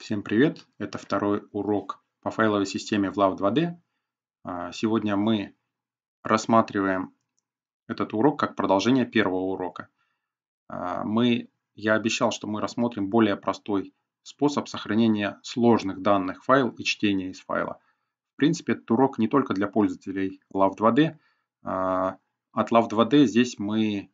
Всем привет! Это второй урок по файловой системе в LAV 2D. А, сегодня мы рассматриваем этот урок как продолжение первого урока. А, мы, я обещал, что мы рассмотрим более простой способ сохранения сложных данных в файл и чтения из файла. В принципе, этот урок не только для пользователей LAV 2D. А, от LAV 2D здесь мы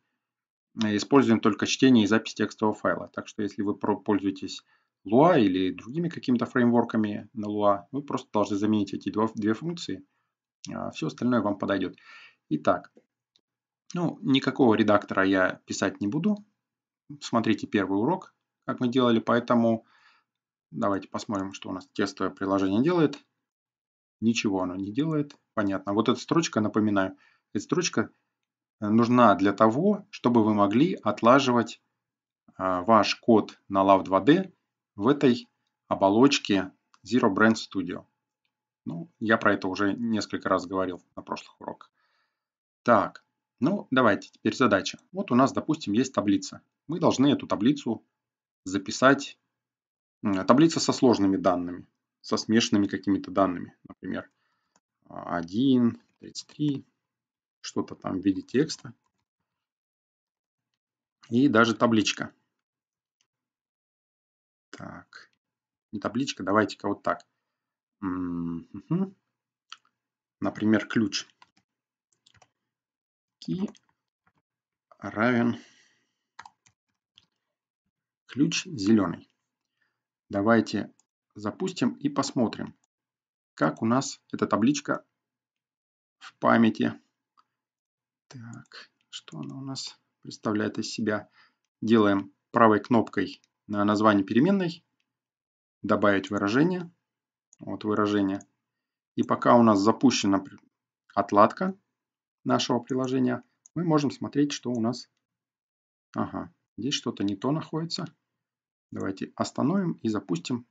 э, используем только чтение и запись текстового файла. Так что если вы пользуетесь Lua или другими какими-то фреймворками на Lua, вы просто должны заменить эти два, две функции. А все остальное вам подойдет. Итак, ну, никакого редактора я писать не буду. Смотрите первый урок, как мы делали, поэтому давайте посмотрим, что у нас тестовое приложение делает. Ничего оно не делает, понятно. Вот эта строчка, напоминаю, эта строчка э, нужна для того, чтобы вы могли отлаживать а, ваш код на Love 2D в этой оболочке Zero Brand Studio. Ну, я про это уже несколько раз говорил на прошлых уроках. Так, ну давайте теперь задача. Вот у нас, допустим, есть таблица. Мы должны эту таблицу записать. Таблица со сложными данными, со смешанными какими-то данными. Например, 1, 33, что-то там в виде текста. И даже табличка. Так. Не табличка, давайте-ка вот так. Угу. Например, ключ. Key равен ключ зеленый. Давайте запустим и посмотрим, как у нас эта табличка в памяти. Так, что она у нас представляет из себя? Делаем правой кнопкой на название переменной, добавить выражение. Вот выражение. И пока у нас запущена отладка нашего приложения, мы можем смотреть, что у нас... Ага, здесь что-то не то находится. Давайте остановим и запустим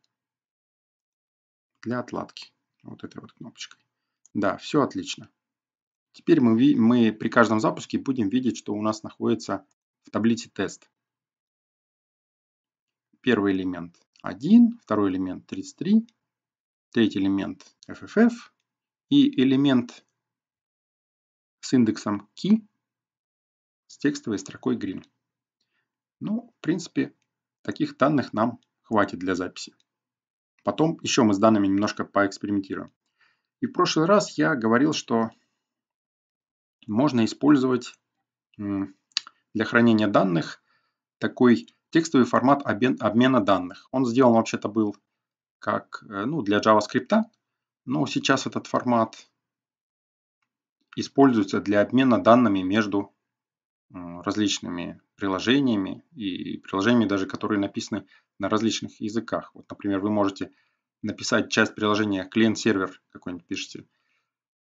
для отладки. Вот этой вот кнопочкой. Да, все отлично. Теперь мы, мы при каждом запуске будем видеть, что у нас находится в таблице тест. Первый элемент 1, второй элемент 33, третий элемент FFF и элемент с индексом key с текстовой строкой green. Ну, в принципе, таких данных нам хватит для записи. Потом еще мы с данными немножко поэкспериментируем. И в прошлый раз я говорил, что можно использовать для хранения данных такой текстовый формат обмена данных. Он сделан вообще-то был как э, ну, для JavaScript, но сейчас этот формат используется для обмена данными между различными приложениями и приложениями даже, которые написаны на различных языках. Вот, например, вы можете написать часть приложения клиент-сервер какой-нибудь пишете.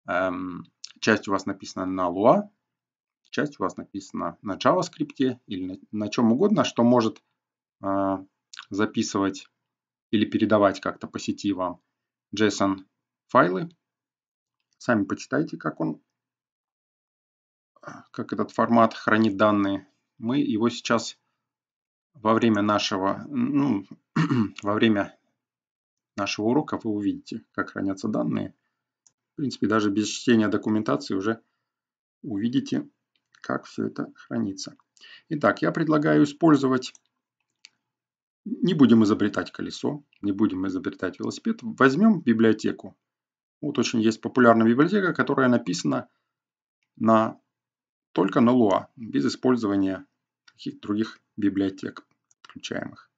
Эм, часть у вас написана на Lua, часть у вас написана на JavaScript или на, чем угодно, что может а, записывать или передавать как-то по сети вам JSON файлы. Сами почитайте, как он, как этот формат хранит данные. Мы его сейчас во время нашего, ну, во время нашего урока вы увидите, как хранятся данные. В принципе, даже без чтения документации уже увидите, как все это хранится. Итак, я предлагаю использовать... Не будем изобретать колесо, не будем изобретать велосипед. Возьмем библиотеку. Вот очень есть популярная библиотека, которая написана на, только на Луа, без использования каких других библиотек включаемых.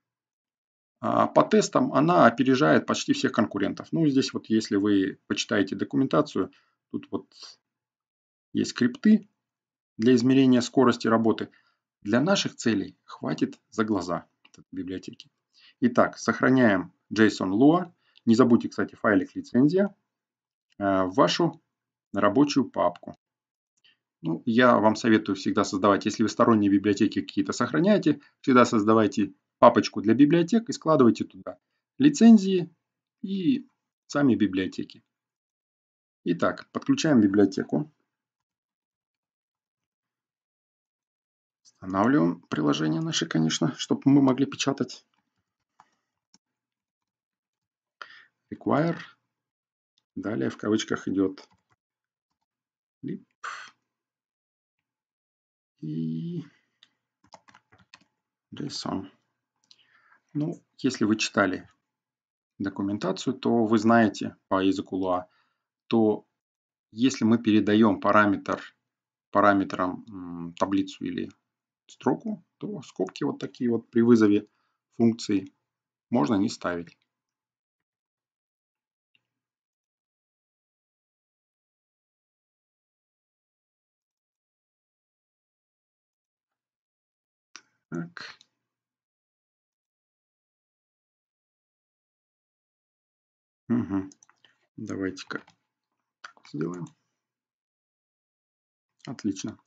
А по тестам она опережает почти всех конкурентов. Ну, здесь вот если вы почитаете документацию, тут вот есть скрипты, для измерения скорости работы. Для наших целей хватит за глаза библиотеки. Итак, сохраняем JSON Lua. Не забудьте, кстати, файлик лицензия э, в вашу рабочую папку. Ну, я вам советую всегда создавать, если вы сторонние библиотеки какие-то сохраняете, всегда создавайте папочку для библиотек и складывайте туда лицензии и сами библиотеки. Итак, подключаем библиотеку. Останавливаем приложение наше, конечно, чтобы мы могли печатать. Require. Далее в кавычках идет lip. И JSON. Ну, если вы читали документацию, то вы знаете по языку Lua, то если мы передаем параметр параметрам таблицу или строку, то скобки вот такие вот при вызове функции можно не ставить. Так. Угу. Давайте-ка сделаем. Отлично.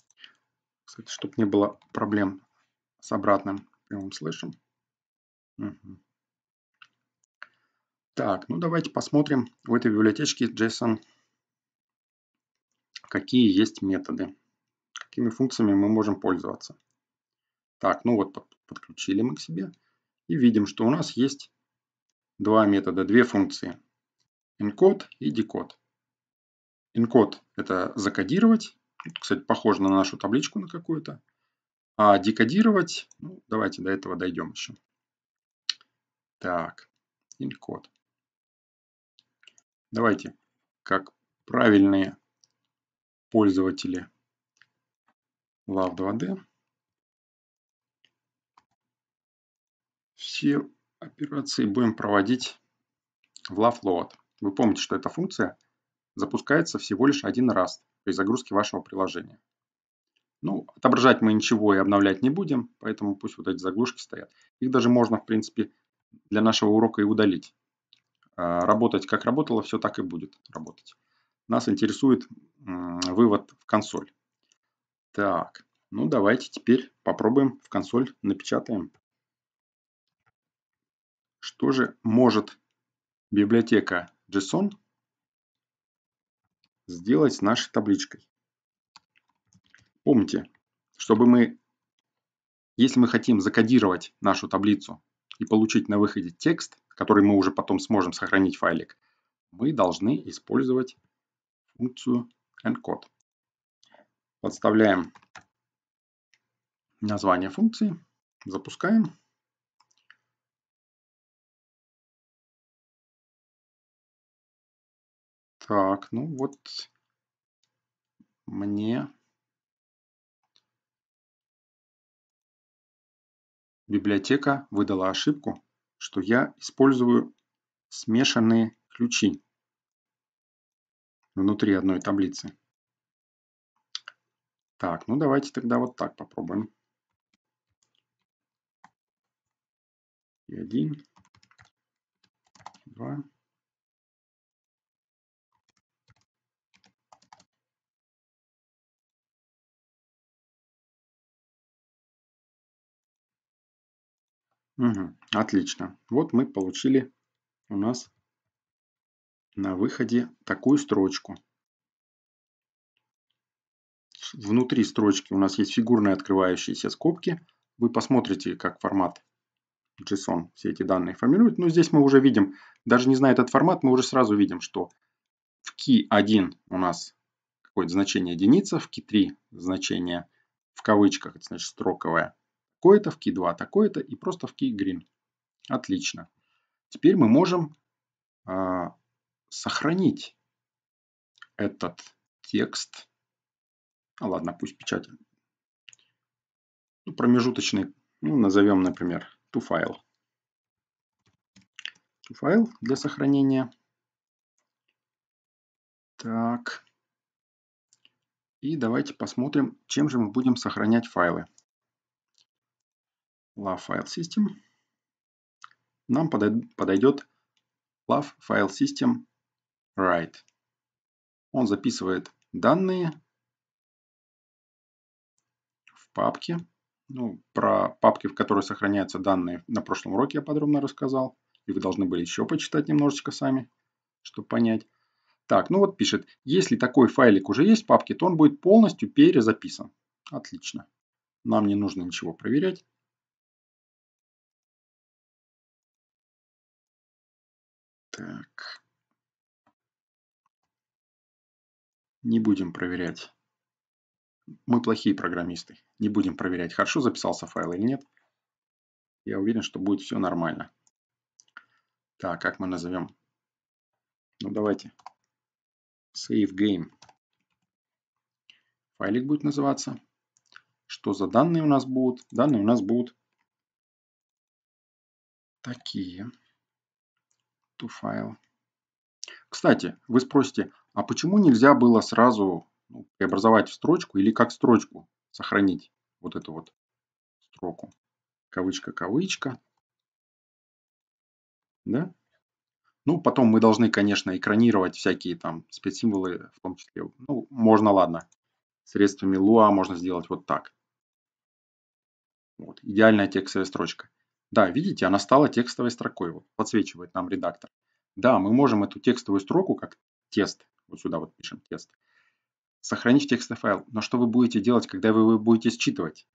Кстати, чтобы не было проблем с обратным прямым слышим. Угу. Так, ну давайте посмотрим в этой библиотечке JSON, какие есть методы, какими функциями мы можем пользоваться. Так, ну вот подключили мы к себе и видим, что у нас есть два метода, две функции. Encode и decode. Encode – это закодировать, кстати, похоже на нашу табличку на какую-то. А декодировать, ну, давайте до этого дойдем еще. Так, инкод. Давайте, как правильные пользователи Love2D, все операции будем проводить в LoveLoad. Вы помните, что эта функция запускается всего лишь один раз – при загрузке вашего приложения. Ну, отображать мы ничего и обновлять не будем, поэтому пусть вот эти заглушки стоят. Их даже можно, в принципе, для нашего урока и удалить. А, работать как работало, все так и будет работать. Нас интересует вывод в консоль. Так, ну давайте теперь попробуем в консоль напечатаем. Что же может библиотека JSON сделать нашей табличкой. Помните, чтобы мы, если мы хотим закодировать нашу таблицу и получить на выходе текст, который мы уже потом сможем сохранить в файлик, мы должны использовать функцию encode. Подставляем название функции, запускаем. Так, ну вот мне библиотека выдала ошибку, что я использую смешанные ключи внутри одной таблицы. Так, ну давайте тогда вот так попробуем. И один, два. Угу, отлично. Вот мы получили у нас на выходе такую строчку. Внутри строчки у нас есть фигурные открывающиеся скобки. Вы посмотрите, как формат JSON все эти данные формирует. Но здесь мы уже видим, даже не зная этот формат, мы уже сразу видим, что в key 1 у нас какое-то значение единица, в key 3 значение в кавычках, это значит строковое, такое-то, в key 2 такое-то и просто в key green. Отлично. Теперь мы можем э, сохранить этот текст. А ладно, пусть печать. Ну, промежуточный, ну, назовем, например, to файл. To для сохранения. Так. И давайте посмотрим, чем же мы будем сохранять файлы love file system. Нам подойдет love file system write. Он записывает данные в папке. Ну, про папки, в которой сохраняются данные, на прошлом уроке я подробно рассказал. И вы должны были еще почитать немножечко сами, чтобы понять. Так, ну вот пишет, если такой файлик уже есть в папке, то он будет полностью перезаписан. Отлично. Нам не нужно ничего проверять. Так. Не будем проверять. Мы плохие программисты. Не будем проверять, хорошо записался файл или нет. Я уверен, что будет все нормально. Так, как мы назовем? Ну давайте. Save game. Файлик будет называться. Что за данные у нас будут? Данные у нас будут такие to file. Кстати, вы спросите, а почему нельзя было сразу ну, преобразовать в строчку или как строчку сохранить вот эту вот строку? Кавычка-кавычка. Да? Ну, потом мы должны, конечно, экранировать всякие там спецсимволы, в том числе. Ну, можно, ладно. Средствами Lua можно сделать вот так. Вот, идеальная текстовая строчка. Да, видите, она стала текстовой строкой, вот, подсвечивает нам редактор. Да, мы можем эту текстовую строку, как тест, вот сюда вот пишем тест, сохранить в текстовый файл. Но что вы будете делать, когда вы его будете считывать?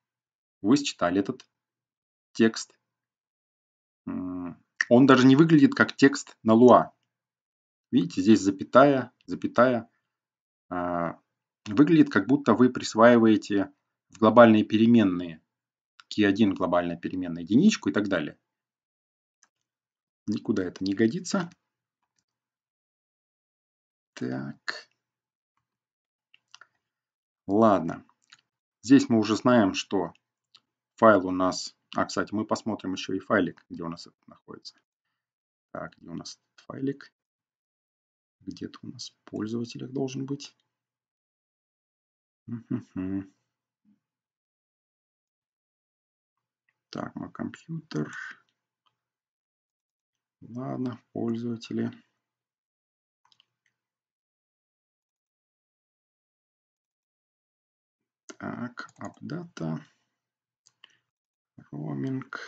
Вы считали этот текст. Он даже не выглядит как текст на луа. Видите, здесь запятая, запятая. А, выглядит, как будто вы присваиваете в глобальные переменные Q1 глобальная переменная единичку и так далее. Никуда это не годится. Так. Ладно. Здесь мы уже знаем, что файл у нас... А, кстати, мы посмотрим еще и файлик, где у нас это находится. Так, где у нас этот файлик? Где-то у нас в пользователях должен быть. Так, мой компьютер. Ладно, пользователи. Так, апдата. Роуминг.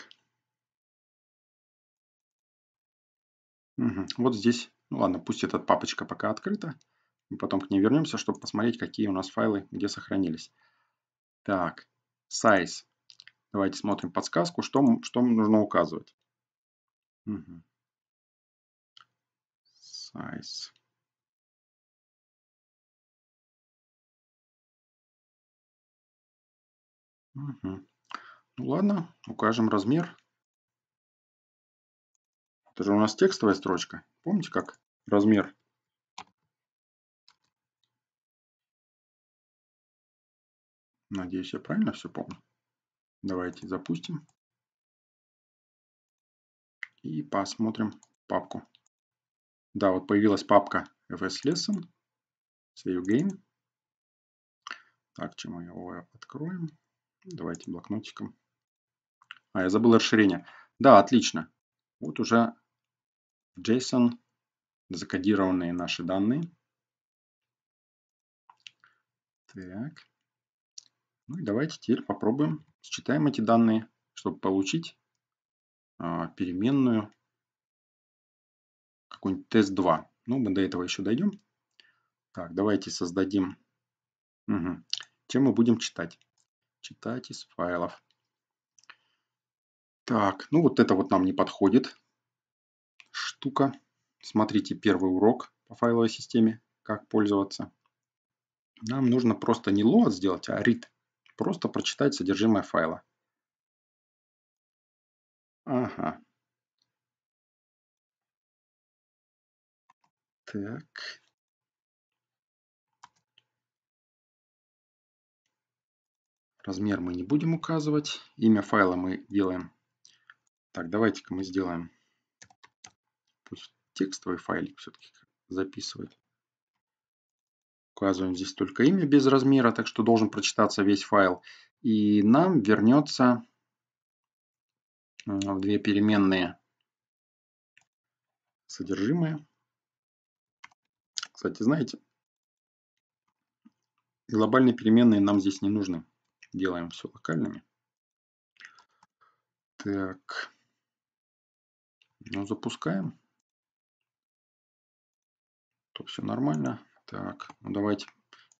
Угу. Вот здесь. Ну ладно, пусть эта папочка пока открыта. Мы потом к ней вернемся, чтобы посмотреть, какие у нас файлы где сохранились. Так, size Давайте смотрим подсказку, что, что нужно указывать. Угу. Size. Угу. Ну ладно, укажем размер. Это же у нас текстовая строчка. Помните, как размер? Надеюсь, я правильно все помню. Давайте запустим. И посмотрим папку. Да, вот появилась папка FS Lesson. Save Game. Так, чем мы его откроем? Давайте блокнотиком. А, я забыл расширение. Да, отлично. Вот уже в JSON закодированные наши данные. Так. Ну и давайте теперь попробуем считаем эти данные, чтобы получить а, переменную какой-нибудь тест 2. Ну, мы до этого еще дойдем. Так, давайте создадим. Угу. Чем мы будем читать? Читать из файлов. Так, ну вот это вот нам не подходит штука. Смотрите первый урок по файловой системе, как пользоваться. Нам нужно просто не load сделать, а read. Просто прочитать содержимое файла. Ага. Так. Размер мы не будем указывать. Имя файла мы делаем. Так, давайте-ка мы сделаем. Пусть текстовый файлик все-таки записывает указываем здесь только имя без размера, так что должен прочитаться весь файл. И нам вернется в э, две переменные содержимое. Кстати, знаете, глобальные переменные нам здесь не нужны. Делаем все локальными. Так. Ну, запускаем. Тут все нормально. Так, ну давайте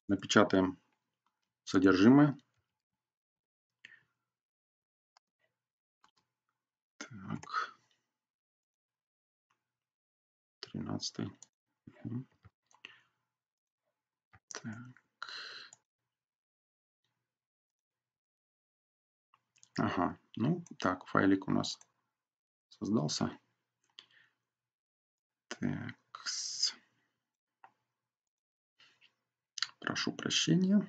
напечатаем содержимое. Так. 13. Так. Ага, ну так, файлик у нас создался. Так. Прошу прощения.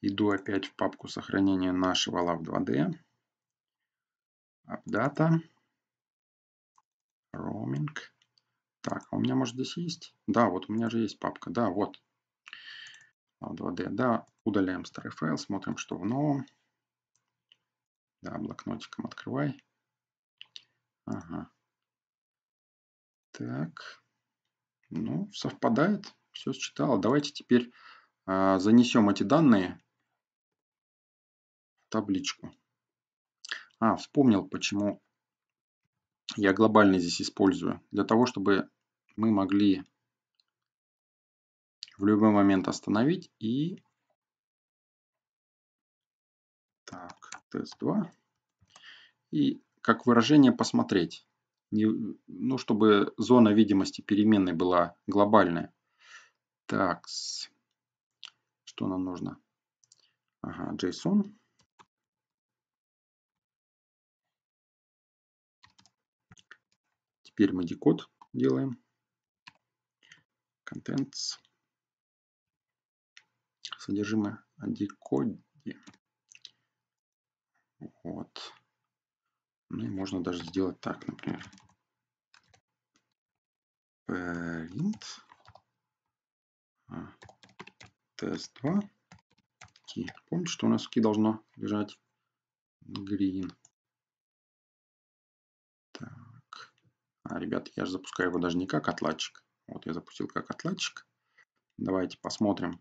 Иду опять в папку сохранения нашего Love2D. Апдата. Roaming. Так, а у меня, может, здесь есть? Да, вот у меня же есть папка. Да, вот. Love2D. Да, удаляем старый файл, смотрим, что в новом. Да, блокнотиком открывай. Ага. Так. Ну, совпадает. Все считал. Давайте теперь а, занесем эти данные в табличку. А, вспомнил, почему я глобальный здесь использую. Для того, чтобы мы могли в любой момент остановить и... Так, тест 2. И как выражение посмотреть. ну, чтобы зона видимости переменной была глобальная. Так, что нам нужно? Ага, JSON. Теперь мы декод делаем. Contents. Содержимое декоде. Вот. Ну и можно даже сделать так, например. Print. А, тест 2. Key. Помните, что у нас в key должно лежать green. Так. А, ребят, я же запускаю его даже не как отладчик. Вот я запустил как отладчик. Давайте посмотрим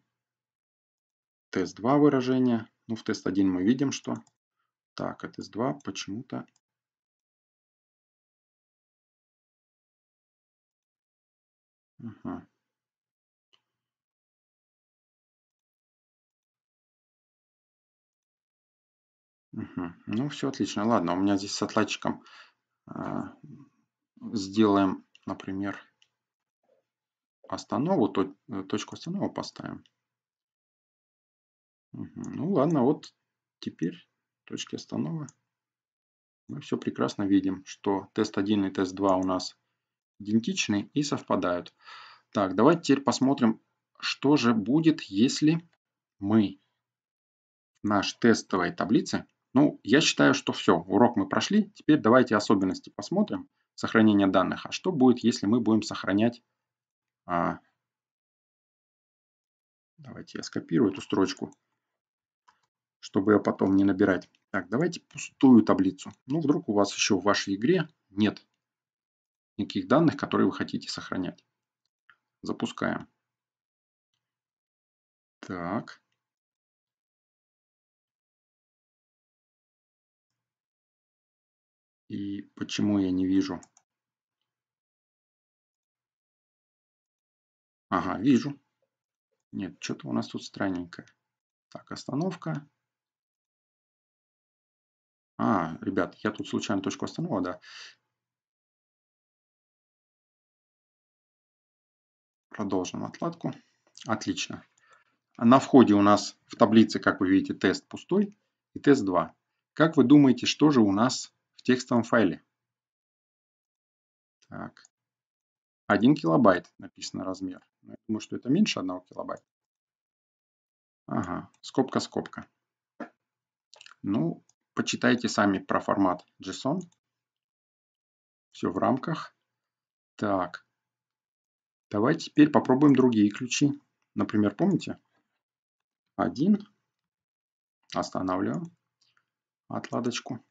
тест 2 выражение. Ну, в тест 1 мы видим, что... Так, а тест 2 почему-то... Угу. Угу. Ну, все отлично. Ладно, у меня здесь с отладчиком э, сделаем, например, останову, то, э, точку останову поставим. Угу. Ну, ладно, вот теперь точки остановы. Мы все прекрасно видим, что тест 1 и тест 2 у нас идентичны и совпадают. Так, давайте теперь посмотрим, что же будет, если мы наш тестовой таблице ну, я считаю, что все, урок мы прошли. Теперь давайте особенности посмотрим сохранения данных. А что будет, если мы будем сохранять... А, давайте я скопирую эту строчку, чтобы ее потом не набирать. Так, давайте пустую таблицу. Ну, вдруг у вас еще в вашей игре нет никаких данных, которые вы хотите сохранять. Запускаем. Так. и почему я не вижу? Ага, вижу. Нет, что-то у нас тут странненькое. Так, остановка. А, ребят, я тут случайно точку остановила, да. Продолжим отладку. Отлично. На входе у нас в таблице, как вы видите, тест пустой и тест 2. Как вы думаете, что же у нас текстовом файле. Так. 1 килобайт написано размер. Ну, я думаю, что это меньше 1 килобайта. Ага, скобка-скобка. Ну, почитайте сами про формат JSON. Все в рамках. Так. Давайте теперь попробуем другие ключи. Например, помните? Один. Останавливаем отладочку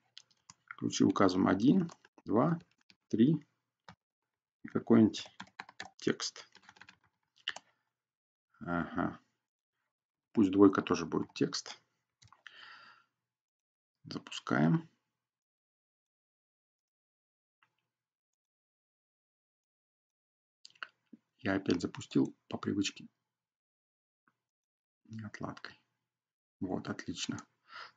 ключи указываем 1, 2, 3 и какой-нибудь текст. Ага. Пусть двойка тоже будет текст. Запускаем. Я опять запустил по привычке отладкой Вот, отлично.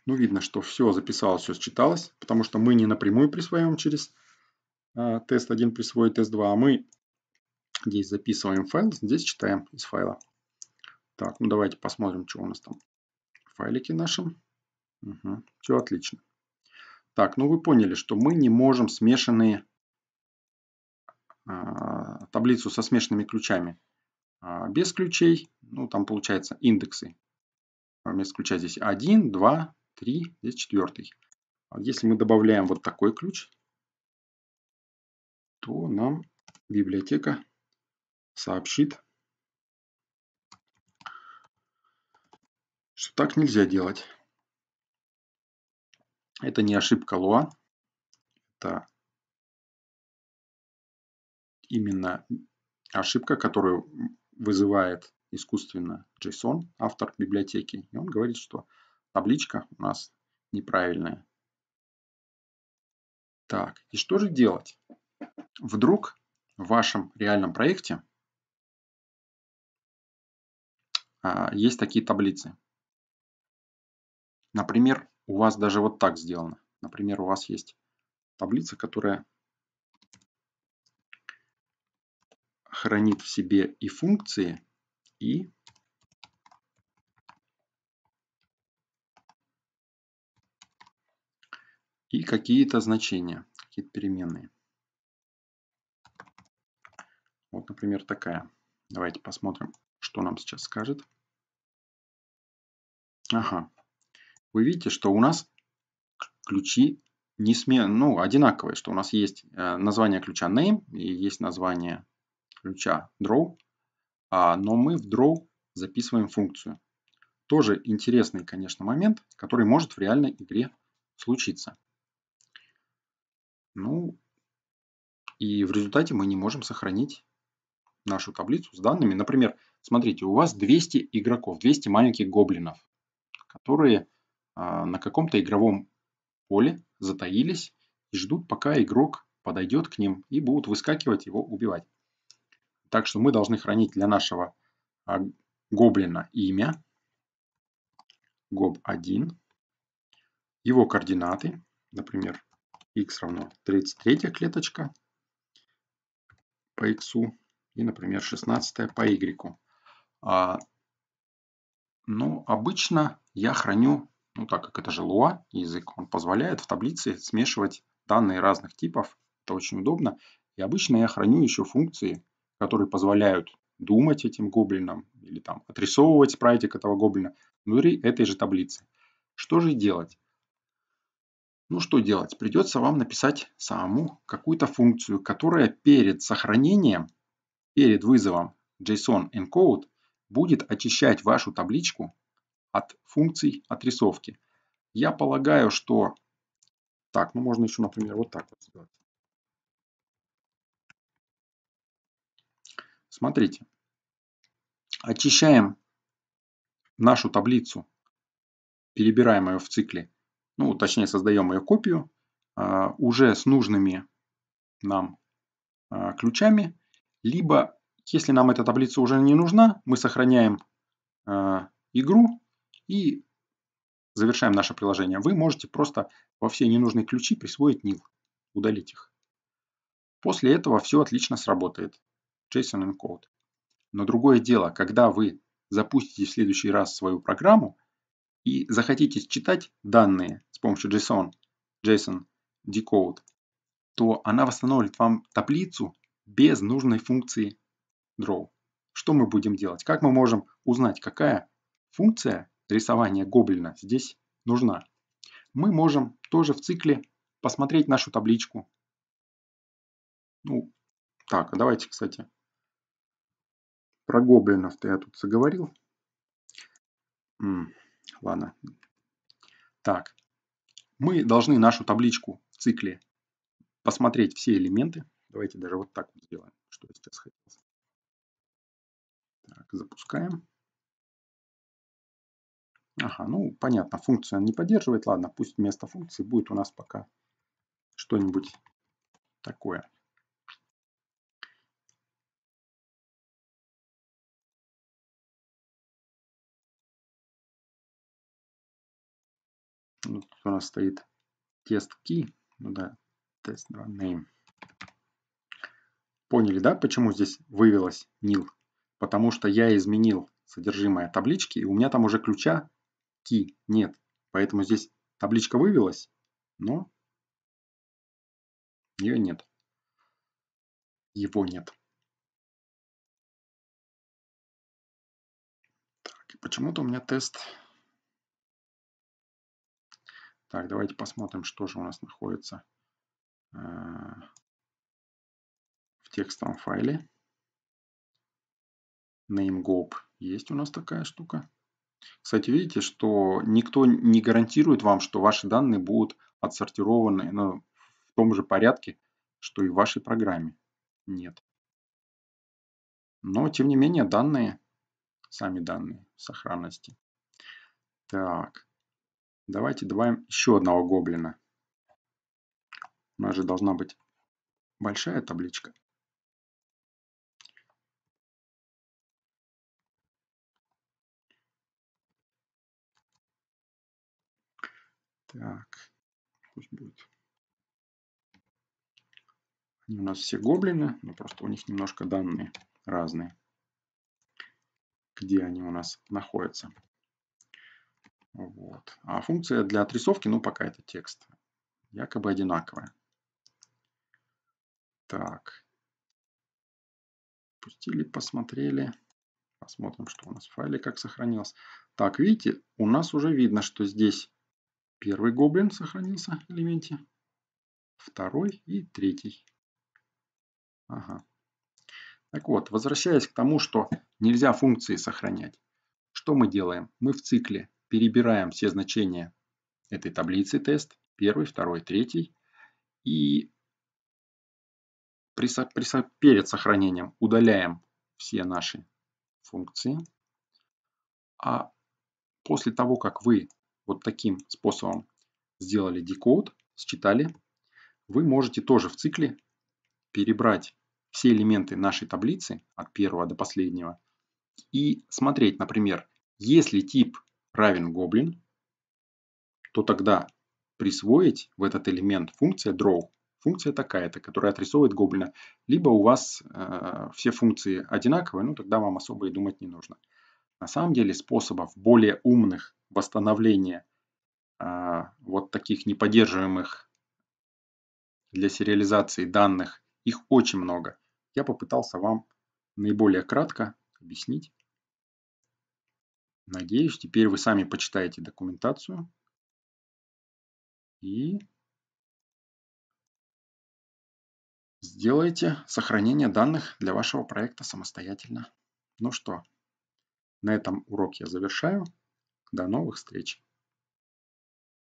Ну, видно, что все записалось, все считалось, потому что мы не напрямую присваиваем через э, тест 1 присвоить тест 2, а мы здесь записываем файл, здесь читаем из файла. Так, ну давайте посмотрим, что у нас там. Файлики наши. Угу, все отлично. Так, ну вы поняли, что мы не можем смешанные э, таблицу со смешанными ключами э, без ключей. Ну, там получается индексы вместо а, ключа здесь 1, 2, 3, здесь четвертый. А если мы добавляем вот такой ключ, то нам библиотека сообщит, что так нельзя делать. Это не ошибка Луа, это именно ошибка, которую вызывает искусственно JSON, автор библиотеки, и он говорит, что табличка у нас неправильная. Так, и что же делать? Вдруг в вашем реальном проекте а, есть такие таблицы. Например, у вас даже вот так сделано. Например, у вас есть таблица, которая хранит в себе и функции, и и какие-то значения, какие-то переменные. Вот, например, такая. Давайте посмотрим, что нам сейчас скажет. Ага. Вы видите, что у нас ключи не смен, ну, одинаковые, что у нас есть э, название ключа name и есть название ключа draw. А, но мы в draw записываем функцию. Тоже интересный, конечно, момент, который может в реальной игре случиться. Ну, и в результате мы не можем сохранить нашу таблицу с данными. Например, смотрите, у вас 200 игроков, 200 маленьких гоблинов, которые э, на каком-то игровом поле затаились и ждут, пока игрок подойдет к ним и будут выскакивать его убивать. Так что мы должны хранить для нашего а, гоблина имя, гоб 1 его координаты, например, x равно 33 клеточка по x и, например, 16 по y. А, но ну, обычно я храню, ну так как это же Lua язык, он позволяет в таблице смешивать данные разных типов. Это очень удобно. И обычно я храню еще функции которые позволяют думать этим гоблинам или там отрисовывать спрайтик этого гоблина внутри этой же таблицы. Что же делать? Ну что делать? Придется вам написать самому какую-то функцию, которая перед сохранением, перед вызовом JSON encode будет очищать вашу табличку от функций отрисовки. Я полагаю, что... Так, ну можно еще, например, вот так вот сделать. Смотрите. Очищаем нашу таблицу, перебираем ее в цикле, ну, точнее, создаем ее копию, а, уже с нужными нам а, ключами, либо, если нам эта таблица уже не нужна, мы сохраняем а, игру и завершаем наше приложение. Вы можете просто во все ненужные ключи присвоить nil, удалить их. После этого все отлично сработает. JSON encode. Но другое дело, когда вы запустите в следующий раз свою программу и захотите считать данные с помощью JSON, JSON decode, то она восстановит вам таблицу без нужной функции draw. Что мы будем делать? Как мы можем узнать, какая функция рисования гоблина здесь нужна? Мы можем тоже в цикле посмотреть нашу табличку. Ну, так, а давайте, кстати, про гоблинов-то я а тут заговорил. М -м, ладно. Так. Мы должны нашу табличку в цикле посмотреть все элементы. Давайте даже вот так вот сделаем, что я сейчас хотел. Так, запускаем. Ага, ну понятно, функция не поддерживает. Ладно, пусть вместо функции будет у нас пока что-нибудь такое. Ну, тут у нас стоит тест key. Ну да, тест 2 name. Поняли, да, почему здесь вывелось nil? Потому что я изменил содержимое таблички, и у меня там уже ключа key нет. Поэтому здесь табличка вывелась, но ее нет. Его нет. Так, и почему-то у меня тест так, давайте посмотрим, что же у нас находится э, в текстовом файле. NameGob есть у нас такая штука. Кстати, видите, что никто не гарантирует вам, что ваши данные будут отсортированы ну, в том же порядке, что и в вашей программе. Нет. Но, тем не менее, данные, сами данные сохранности. Так. Давайте добавим еще одного гоблина. У нас же должна быть большая табличка. Так, пусть будет. у нас все гоблины, но просто у них немножко данные разные. Где они у нас находятся. Вот. А функция для отрисовки, ну пока это текст. Якобы одинаковая. Так. Пустили, посмотрели. Посмотрим, что у нас в файле как сохранилось. Так, видите, у нас уже видно, что здесь первый гоблин сохранился в элементе. Второй и третий. Ага. Так вот, возвращаясь к тому, что нельзя функции сохранять. Что мы делаем? Мы в цикле Перебираем все значения этой таблицы тест. Первый, второй, третий. И при, при, перед сохранением удаляем все наши функции. А после того, как вы вот таким способом сделали декод, считали, вы можете тоже в цикле перебрать все элементы нашей таблицы от первого до последнего и смотреть, например, если тип равен гоблин, то тогда присвоить в этот элемент функция draw, функция такая-то, которая отрисовывает гоблина, либо у вас э, все функции одинаковые, ну тогда вам особо и думать не нужно. На самом деле способов более умных восстановления э, вот таких неподдерживаемых для сериализации данных, их очень много. Я попытался вам наиболее кратко объяснить. Надеюсь, теперь вы сами почитаете документацию и сделаете сохранение данных для вашего проекта самостоятельно. Ну что, на этом урок я завершаю. До новых встреч!